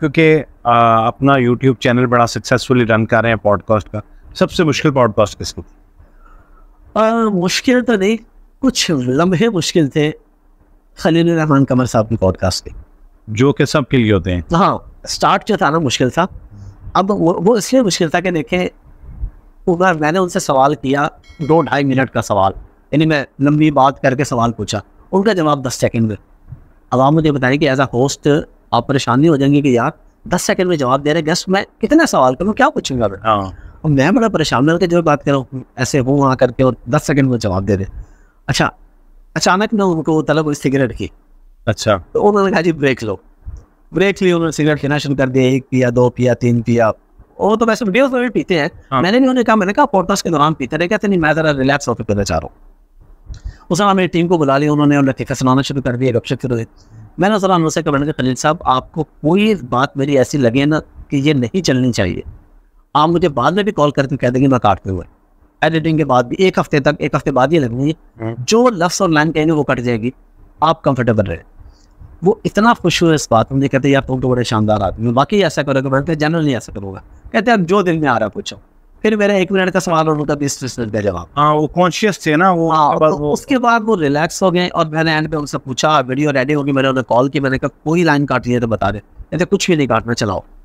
क्योंकि अपना YouTube channel बड़ा सक्सेसफुली रन कर रहे हैं पॉडकास्ट का सबसे मुश्किल पॉडकास्ट किसको मुश्किल तो नहीं कुछ लम्हे मुश्किल थे खलील रहमान कमर साहब के पॉडकास्ट के जो कि सब के लिए होते हैं हाँ स्टार्ट जो था ना मुश्किल था अब वो, वो इसलिए मुश्किल था कि देखें उधर मैंने उनसे सवाल किया दो ढाई मिनट का सवाल यानी मैं लंबी बात करके सवाल पूछा उनका जवाब दस सेकेंड में अब आप मुझे बताएं कि एज अ होस्ट आप परेशानी हो जाएंगे कि यार दस सेकंड में जवाब दे रहे गेस्ट मैं कितना सवाल करूँ क्या पूछूंगा मैं हाँ। और मैं बड़ा परेशान होकर जो बात कर ऐसे हूँ वहाँ करके और दस सेकंड में जवाब दे दे अच्छा अचानक ना उनको तलब हुई सिगरेट की अच्छा तो उन्होंने कहा जी ब्रेक लो ब्रेक लिए उन्होंने सिगरेट पीना शुरू कर दिया एक पिया दो पिया तीन पिया वो तो वैसे वीडियोस में भी पीते हैं हाँ। मैंने नहीं उन्हें कहा मैंने कहा पॉडकास्ट के दौरान पीते रहे कहते नहीं मैं जरा रिलैक्स होकर पीना चाह रहा हूँ उस समय मेरी टीम को बुला लिया उन्होंने उन्हें लतीफा सुनाना शुरू कर दिया गपशप शुरू मैंने सलाम उनसे कहा मैंने खलील साहब आपको कोई बात मेरी ऐसी लगे ना कि ये नहीं चलनी चाहिए आप मुझे बाद में भी कॉल करके कह देंगे मैं काटते हुए एडिटिंग के बाद भी एक हफ्ते तक एक हफ्ते बाद ही लगेंगे हम्म। जो लफ्स और लाइन कहेंगे वो कट जाएगी आप कंफर्टेबल रहे वो इतना खुश हुए इस बात मुझे कहते हैं यार तुम तो बड़े शानदार आदमी बाकी ऐसा करोगे बैठते जनरली ऐसा करोगा कहते हैं जो दिल में आ रहा पूछो फिर मेरा एक मिनट का सवाल और उनका बीस बीस मिनट का जवाब हाँ वो कॉन्शियस थे ना वो, आ, हाँ, तो वो उसके बाद वो रिलैक्स हो गए और मैंने एंड पे उनसे पूछा वीडियो रेडी होगी मैंने उन्हें कॉल की मैंने कहा कोई लाइन काटनी है तो बता दे कहते कुछ भी नहीं काटना चलाओ